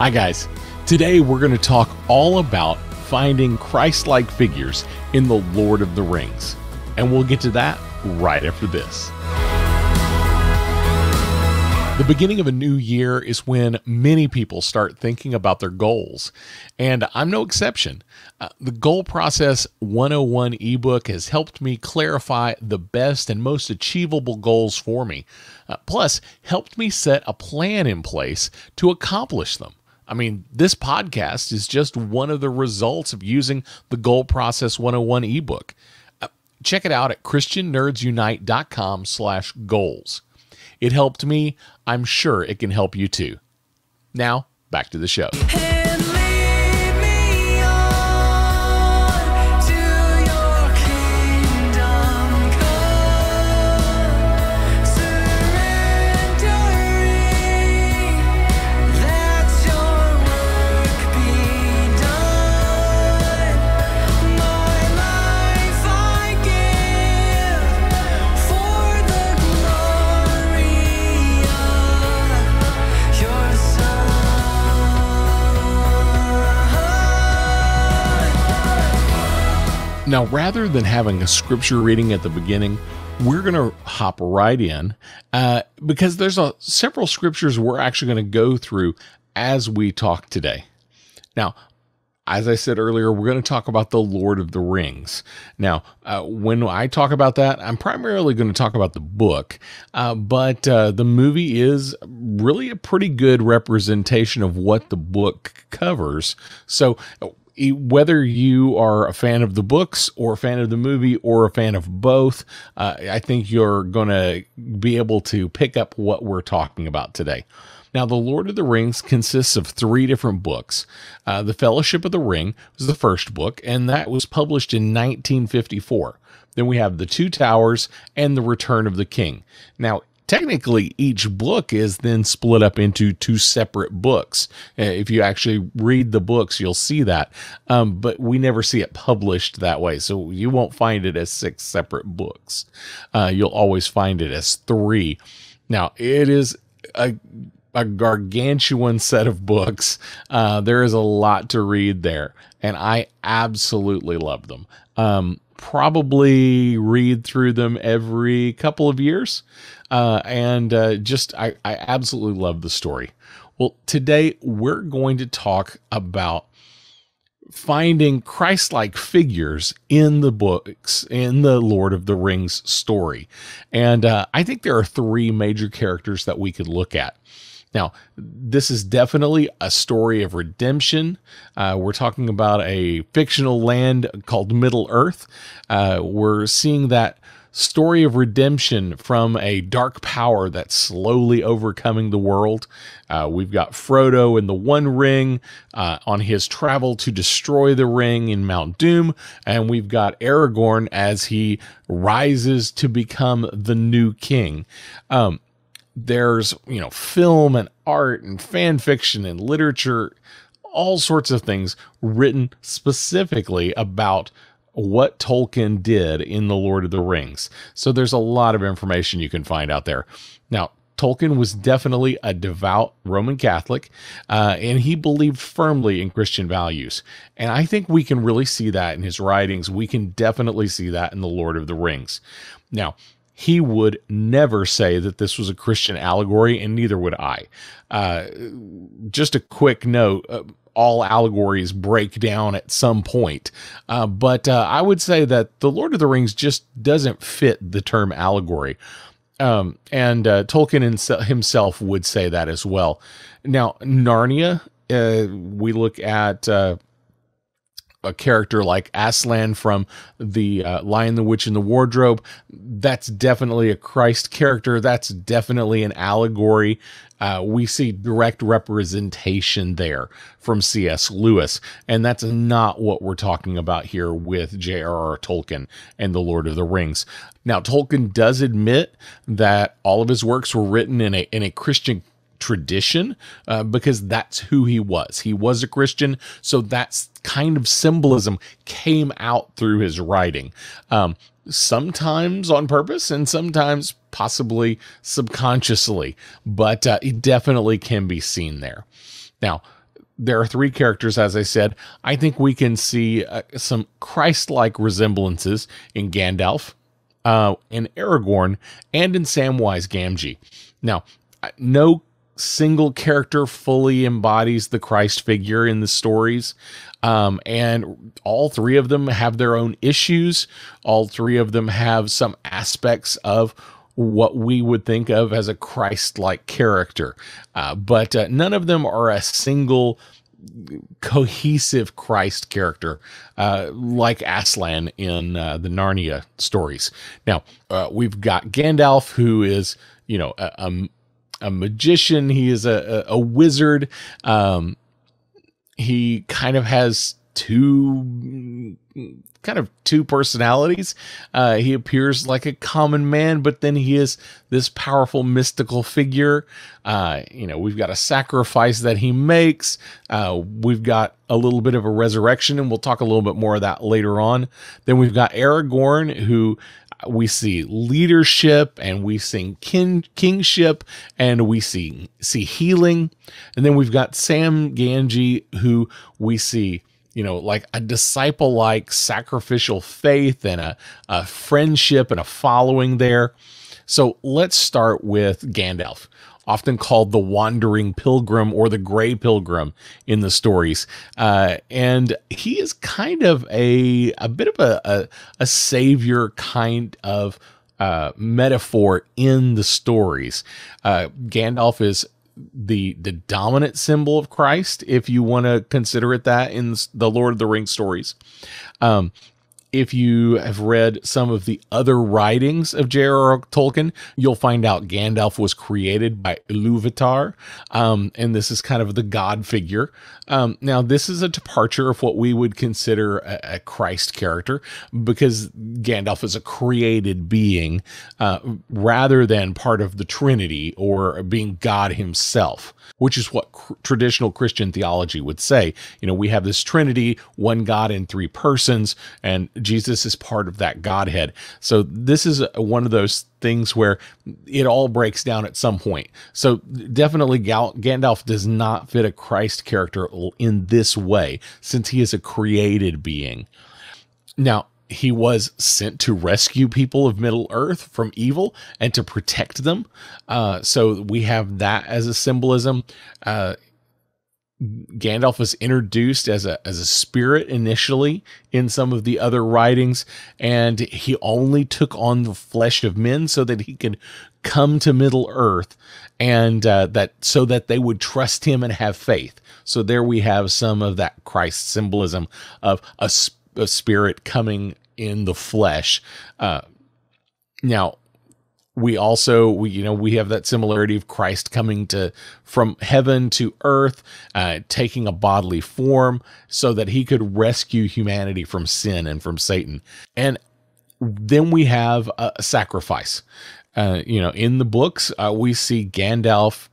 Hi, guys. Today we're going to talk all about finding Christ like figures in The Lord of the Rings. And we'll get to that right after this. The beginning of a new year is when many people start thinking about their goals, and I'm no exception. Uh, the Goal Process 101 ebook has helped me clarify the best and most achievable goals for me, uh, plus, helped me set a plan in place to accomplish them. I mean, this podcast is just one of the results of using the Goal Process 101 ebook. Uh, check it out at christiannerdsunite.com slash goals. It helped me. I'm sure it can help you too. Now, back to the show. Hey. Now, rather than having a scripture reading at the beginning, we're going to hop right in uh, because there's a, several scriptures we're actually going to go through as we talk today. Now, as I said earlier, we're going to talk about the Lord of the Rings. Now, uh, when I talk about that, I'm primarily going to talk about the book, uh, but uh, the movie is really a pretty good representation of what the book covers. So whether you are a fan of the books or a fan of the movie or a fan of both, uh, I think you're going to be able to pick up what we're talking about today. Now, The Lord of the Rings consists of three different books. Uh, the Fellowship of the Ring was the first book, and that was published in 1954. Then we have The Two Towers and The Return of the King. Now, technically each book is then split up into two separate books. Uh, if you actually read the books, you'll see that. Um, but we never see it published that way. So you won't find it as six separate books. Uh, you'll always find it as three. Now, it is a a gargantuan set of books. Uh, there is a lot to read there, and I absolutely love them. Um, probably read through them every couple of years. Uh, and uh, just, I, I absolutely love the story. Well, today we're going to talk about finding Christ-like figures in the books in the Lord of the Rings story, and uh, I think there are three major characters that we could look at. Now, this is definitely a story of redemption. Uh, we're talking about a fictional land called Middle Earth. Uh, we're seeing that story of redemption from a dark power that's slowly overcoming the world. Uh, we've got Frodo in the One Ring uh, on his travel to destroy the ring in Mount Doom, and we've got Aragorn as he rises to become the new king. Um, there's, you know, film and art and fan fiction and literature, all sorts of things written specifically about what Tolkien did in The Lord of the Rings. So there's a lot of information you can find out there. Now, Tolkien was definitely a devout Roman Catholic, uh, and he believed firmly in Christian values. And I think we can really see that in his writings. We can definitely see that in The Lord of the Rings. Now, he would never say that this was a Christian allegory, and neither would I. Uh, just a quick note. Uh, all allegories break down at some point. Uh, but uh, I would say that The Lord of the Rings just doesn't fit the term allegory. Um, and uh, Tolkien himself would say that as well. Now, Narnia, uh, we look at a character like Aslan from the uh, Lion, the Witch, and the Wardrobe. That's definitely a Christ character. That's definitely an allegory. Uh, we see direct representation there from C.S. Lewis. And that's not what we're talking about here with J.R.R. Tolkien and The Lord of the Rings. Now, Tolkien does admit that all of his works were written in a, in a Christian tradition uh, because that's who he was. He was a Christian, so that kind of symbolism came out through his writing. Um, sometimes on purpose and sometimes possibly subconsciously, but uh, it definitely can be seen there. Now, there are three characters, as I said. I think we can see uh, some Christ like resemblances in Gandalf, uh, in Aragorn, and in Samwise Gamgee. Now, no single character fully embodies the Christ figure in the stories. Um, and all three of them have their own issues. All three of them have some aspects of what we would think of as a Christ like character. Uh, but uh, none of them are a single cohesive Christ character uh, like Aslan in uh, the Narnia stories. Now, uh, we've got Gandalf, who is, you know, a, a a magician. He is a, a, a wizard. Um, he kind of has two kind of two personalities. Uh, he appears like a common man, but then he is this powerful mystical figure. Uh, you know, we've got a sacrifice that he makes. Uh, we've got a little bit of a resurrection, and we'll talk a little bit more of that later on. Then we've got Aragorn, who we see leadership and we see kin- kingship and we see see healing and then we've got sam ganji who we see you know like a disciple like sacrificial faith and a, a friendship and a following there so let's start with Gandalf, often called the Wandering Pilgrim or the Gray Pilgrim in the stories. Uh, and he is kind of a, a bit of a, a, a savior kind of uh, metaphor in the stories. Uh, Gandalf is the the dominant symbol of Christ, if you want to consider it that in the Lord of the Rings stories. Um, if you have read some of the other writings of J.R.R. Tolkien, you'll find out Gandalf was created by Iluvatar, um, and this is kind of the god figure. Um, now, this is a departure of what we would consider a, a Christ character, because Gandalf is a created being uh, rather than part of the Trinity or being God himself, which is what cr- traditional Christian theology would say. You know, we have this Trinity, one God in three persons, and Jesus is part of that Godhead. So this is one of those things where it all breaks down at some point. So definitely Gal- Gandalf does not fit a Christ character in this way since he is a created being. Now, he was sent to rescue people of Middle Earth from evil and to protect them. Uh, so we have that as a symbolism. Uh, Gandalf was introduced as a as a spirit initially in some of the other writings, and he only took on the flesh of men so that he could come to Middle Earth, and uh, that so that they would trust him and have faith. So there we have some of that Christ symbolism of a, a spirit coming in the flesh. Uh, now we also we you know we have that similarity of christ coming to from heaven to earth uh, taking a bodily form so that he could rescue humanity from sin and from satan and then we have a, a sacrifice uh, you know in the books uh, we see gandalf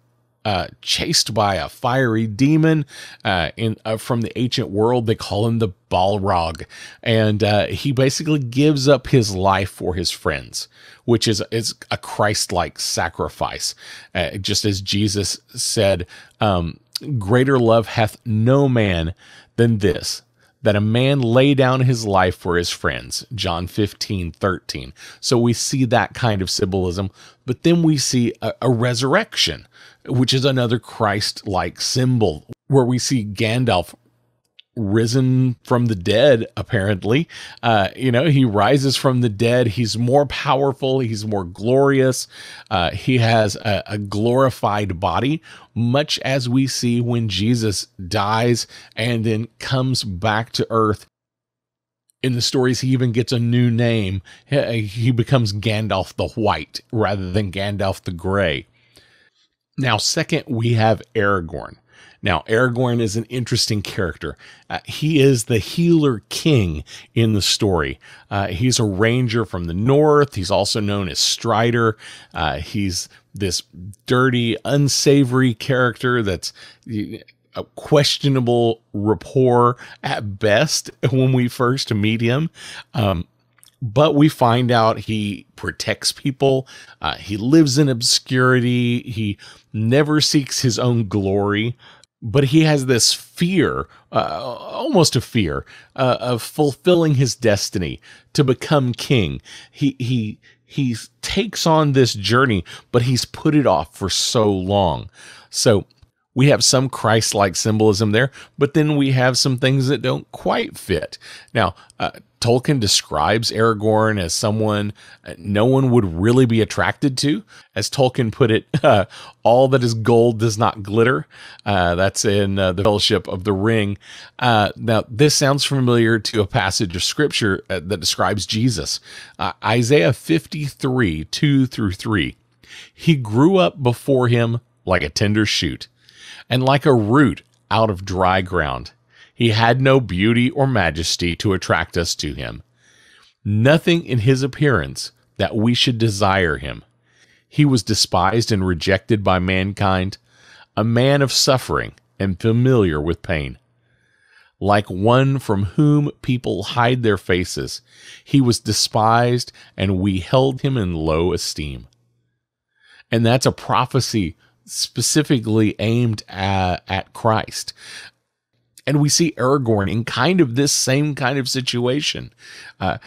uh, chased by a fiery demon uh, in uh, from the ancient world. They call him the Balrog, and uh, he basically gives up his life for his friends, which is is a Christ-like sacrifice, uh, just as Jesus said, um, "Greater love hath no man than this." That a man lay down his life for his friends, John 15, 13. So we see that kind of symbolism, but then we see a, a resurrection which is another Christ like symbol where we see Gandalf risen from the dead apparently uh, you know he rises from the dead he's more powerful he's more glorious uh, he has a, a glorified body much as we see when jesus dies and then comes back to earth in the stories he even gets a new name he becomes gandalf the white rather than gandalf the gray now, second, we have Aragorn. Now, Aragorn is an interesting character. Uh, he is the healer king in the story. Uh, he's a ranger from the north. He's also known as Strider. Uh, he's this dirty, unsavory character that's a questionable rapport at best when we first meet him. Um, but we find out he protects people. Uh, he lives in obscurity. He never seeks his own glory, but he has this fear, uh, almost a fear, uh, of fulfilling his destiny to become king. He he he takes on this journey, but he's put it off for so long. So we have some Christ like symbolism there, but then we have some things that don't quite fit. Now, uh, Tolkien describes Aragorn as someone uh, no one would really be attracted to. As Tolkien put it, uh, all that is gold does not glitter. Uh, that's in uh, the Fellowship of the Ring. Uh, now, this sounds familiar to a passage of scripture uh, that describes Jesus Isaiah 53 2 through 3. He grew up before him like a tender shoot and like a root out of dry ground. He had no beauty or majesty to attract us to him, nothing in his appearance that we should desire him. He was despised and rejected by mankind, a man of suffering and familiar with pain. Like one from whom people hide their faces, he was despised, and we held him in low esteem. And that's a prophecy specifically aimed at, at Christ. And we see Aragorn in kind of this same kind of situation. Uh,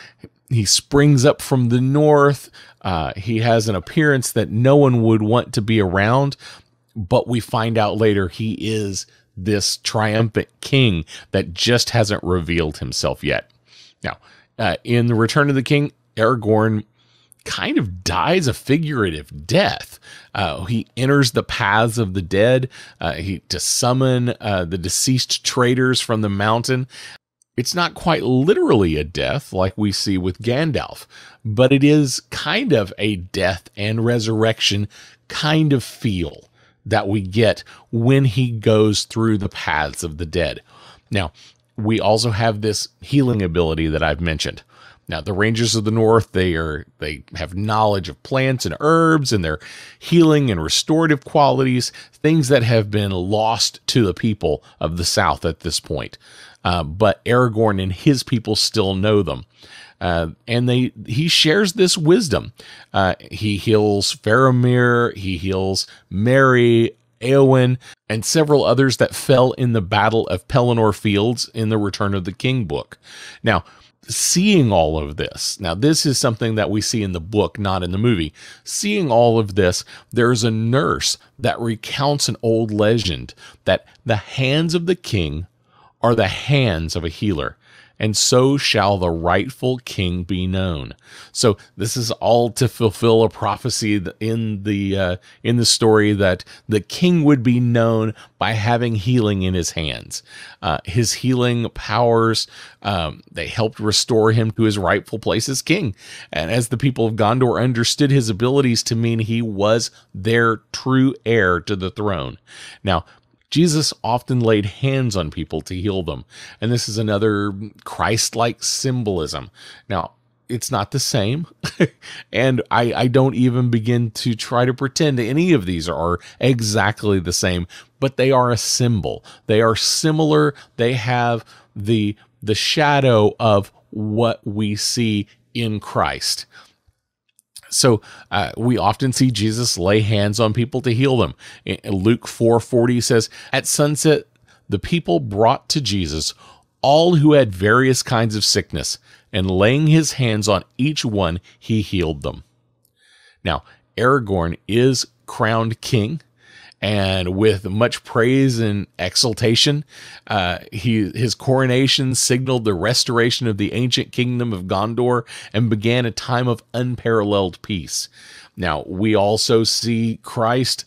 he springs up from the north. Uh, he has an appearance that no one would want to be around, but we find out later he is this triumphant king that just hasn't revealed himself yet. Now, uh, in the Return of the King, Aragorn kind of dies a figurative death. Uh, he enters the paths of the dead uh, he, to summon uh, the deceased traitors from the mountain. It's not quite literally a death like we see with Gandalf, but it is kind of a death and resurrection kind of feel that we get when he goes through the paths of the dead. Now, we also have this healing ability that I've mentioned. Now, the Rangers of the North, they are they have knowledge of plants and herbs and their healing and restorative qualities, things that have been lost to the people of the South at this point. Uh, but Aragorn and his people still know them. Uh, and they he shares this wisdom. Uh, he heals Faramir, he heals Mary, Eowyn, and several others that fell in the Battle of Pelennor Fields in the Return of the King book. Now, seeing all of this, now this is something that we see in the book, not in the movie. Seeing all of this, there's a nurse that recounts an old legend that the hands of the king are the hands of a healer, and so shall the rightful king be known. So this is all to fulfill a prophecy in the uh, in the story that the king would be known by having healing in his hands. Uh, his healing powers um, they helped restore him to his rightful place as king, and as the people of Gondor understood his abilities to mean he was their true heir to the throne. Now Jesus often laid hands on people to heal them. And this is another Christ like symbolism. Now, it's not the same. and I, I don't even begin to try to pretend any of these are exactly the same, but they are a symbol. They are similar. They have the the shadow of what we see in Christ so uh, we often see Jesus lay hands on people to heal them. Luke 4:40 says, "At sunset, the people brought to Jesus all who had various kinds of sickness, and laying his hands on each one, he healed them." Now, Aragorn is crowned king and with much praise and exultation, uh, he his coronation signaled the restoration of the ancient kingdom of Gondor and began a time of unparalleled peace. Now we also see Christ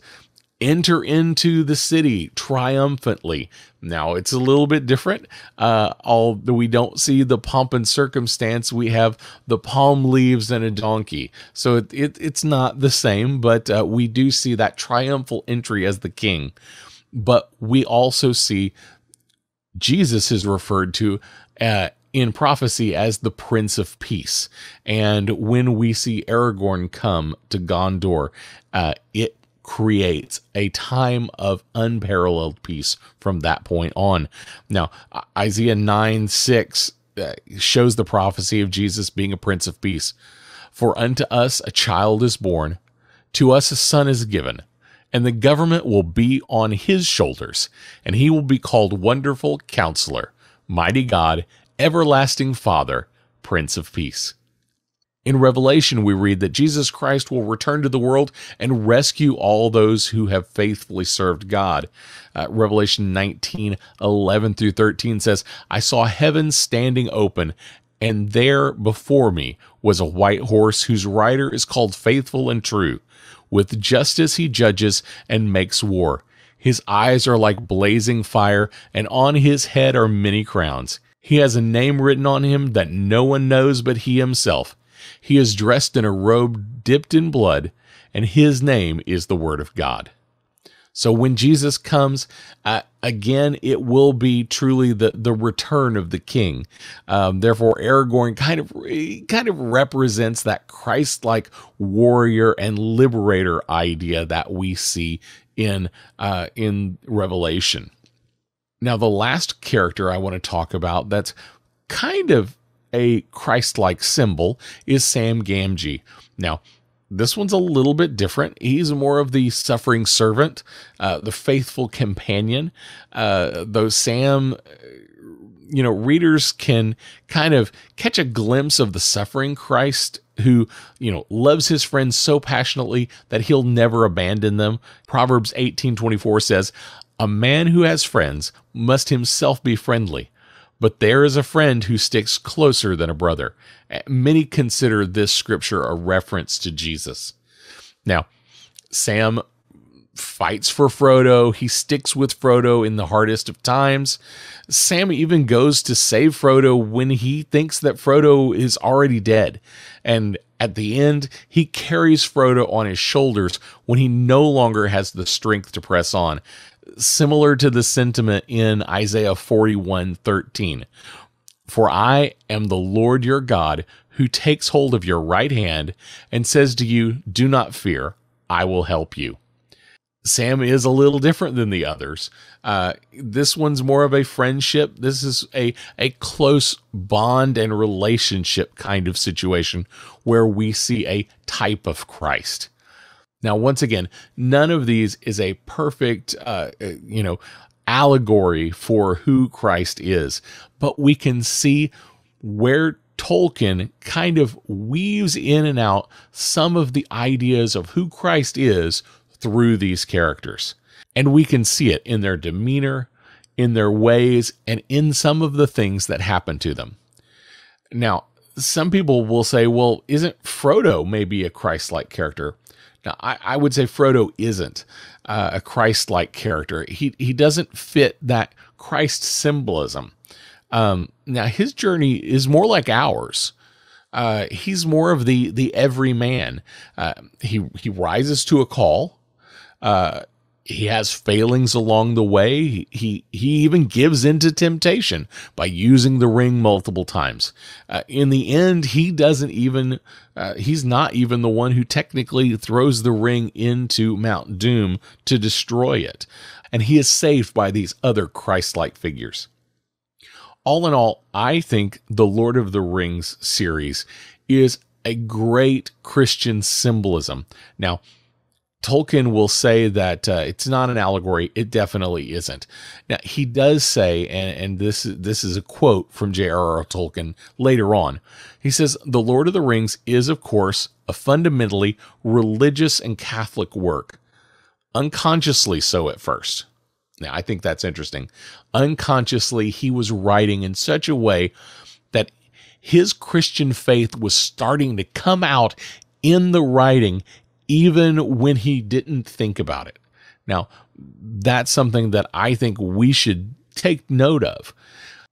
enter into the city triumphantly. Now it's a little bit different. Uh, although we don't see the pomp and circumstance, we have the palm leaves and a donkey. So it, it, it's not the same, but uh, we do see that triumphal entry as the king. But we also see Jesus is referred to uh, in prophecy as the Prince of Peace. And when we see Aragorn come to Gondor, uh, it creates a time of unparalleled peace from that point on. Now, Isaiah 9 6 uh, shows the prophecy of Jesus being a prince of peace. For unto us a child is born, to us a son is given, and the government will be on his shoulders, and he will be called Wonderful Counselor, Mighty God, Everlasting Father, Prince of Peace. In Revelation, we read that Jesus Christ will return to the world and rescue all those who have faithfully served God. Uh, Revelation 19 11 through 13 says, I saw heaven standing open, and there before me was a white horse whose rider is called Faithful and True. With justice he judges and makes war. His eyes are like blazing fire, and on his head are many crowns. He has a name written on him that no one knows but he himself. He is dressed in a robe dipped in blood, and his name is the Word of God. So when Jesus comes, uh, again, it will be truly the, the return of the King. Um, therefore, Aragorn kind of kind of represents that Christ-like warrior and liberator idea that we see in uh, in Revelation. Now, the last character I want to talk about that's kind of a Christ like symbol is Sam Gamgee. Now, this one's a little bit different. He's more of the suffering servant, uh, the faithful companion. Uh, though Sam, you know, readers can kind of catch a glimpse of the suffering Christ who, you know, loves his friends so passionately that he'll never abandon them. Proverbs 18 24 says, A man who has friends must himself be friendly. But there is a friend who sticks closer than a brother. Eh, many consider this scripture a reference to Jesus. Now, Sam fights for Frodo. He sticks with Frodo in the hardest of times. Sam even goes to save Frodo when he thinks that Frodo is already dead. And at the end, he carries Frodo on his shoulders when he no longer has the strength to press on, similar to the sentiment in Isaiah 41 13. For I am the Lord your God who takes hold of your right hand and says to you, Do not fear, I will help you. Sam is a little different than the others. Uh, this one's more of a friendship. This is a a close bond and relationship kind of situation where we see a type of Christ. Now, once again, none of these is a perfect, uh, uh you know, allegory for who Christ is, but we can see where Tolkien kind of weaves in and out some of the ideas of who Christ is through these characters. And we can see it in their demeanor, in their ways, and in some of the things that happen to them. Now, some people will say, well, isn't Frodo maybe a Christ like character? Now, I, I, would say Frodo isn't uh, a Christ like character. He, he doesn't fit that Christ symbolism. Um, now, his journey is more like ours. Uh, he's more of the the everyman. Uh, he he rises to a call. Uh, he has failings along the way. He, he, even gives in to temptation by using the ring multiple times. Uh, in the end, he doesn't even uh, he's not even the one who technically throws the ring into Mount Doom to destroy it, and he is saved by these other Christ-like figures. All in all, I think the Lord of the Rings series is a great Christian symbolism. Now Tolkien will say that uh, it's not an allegory. It definitely isn't. Now he does say, and, and this this is a quote from J.R.R. Tolkien later on. He says, "The Lord of the Rings is, of course, a fundamentally religious and Catholic work, unconsciously so at first. Now I think that's interesting. Unconsciously, he was writing in such a way that his Christian faith was starting to come out in the writing even when he didn't think about it. Now, that's something that I think we should take note of.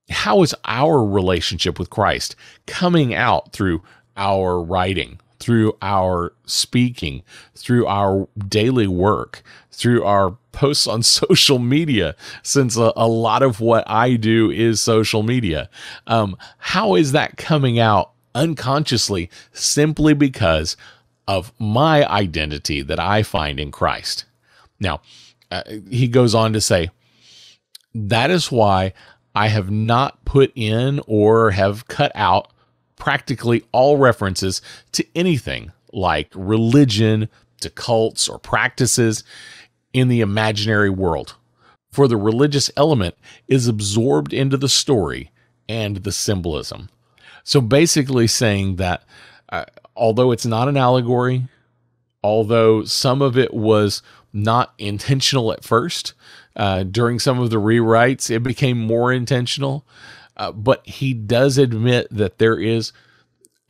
How is our relationship with Christ coming out through our writing, through our speaking, through our daily work, through our posts on social media, since a, a lot of what I do is social media? Um, how is that coming out unconsciously simply because of my identity that I find in Christ. Now, uh, he goes on to say, that is why I have not put in or have cut out practically all references to anything like religion, to cults, or practices in the imaginary world. For the religious element is absorbed into the story and the symbolism. So basically, saying that uh, although it's not an allegory, although some of it was not intentional at first, uh, during some of the rewrites, it became more intentional. Uh, but he does admit that there is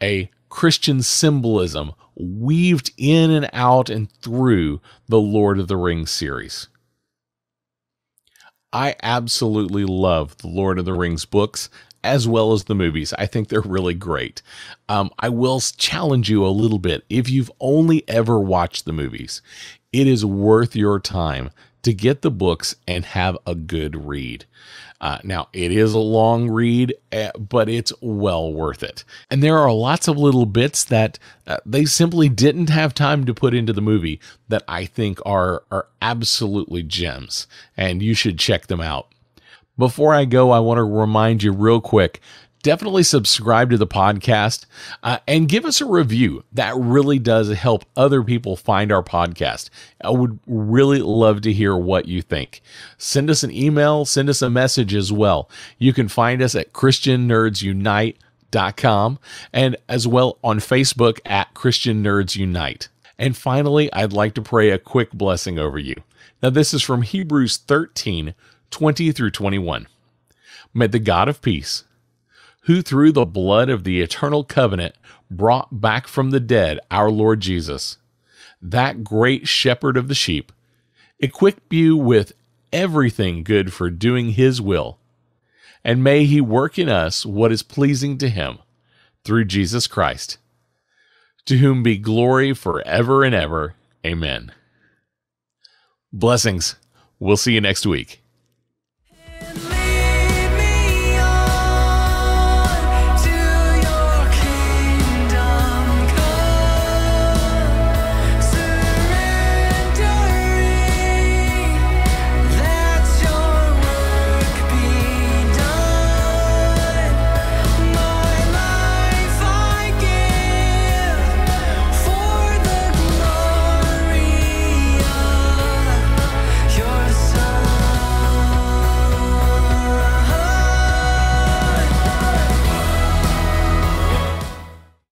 a Christian symbolism weaved in and out and through the Lord of the Rings series. I absolutely love the Lord of the Rings books as well as the movies. I think they're really great. Um, I will challenge you a little bit. If you've only ever watched the movies, it is worth your time to get the books and have a good read. Uh, now, it is a long read, eh, but it's well worth it. And there are lots of little bits that uh, they simply didn't have time to put into the movie that I think are, are absolutely gems, and you should check them out. Before I go, I want to remind you real quick definitely subscribe to the podcast uh, and give us a review. That really does help other people find our podcast. I would really love to hear what you think. Send us an email, send us a message as well. You can find us at Christian Nerds Unite. Dot com, and as well on Facebook at Christian Nerds Unite. And finally, I'd like to pray a quick blessing over you. Now, this is from Hebrews 13 20 through 21. May the God of peace who through the blood of the eternal covenant brought back from the dead our Lord Jesus, that great shepherd of the sheep, equip you with everything good for doing his will, and may he work in us what is pleasing to him through Jesus Christ, to whom be glory forever and ever. Amen. Blessings. We'll see you next week.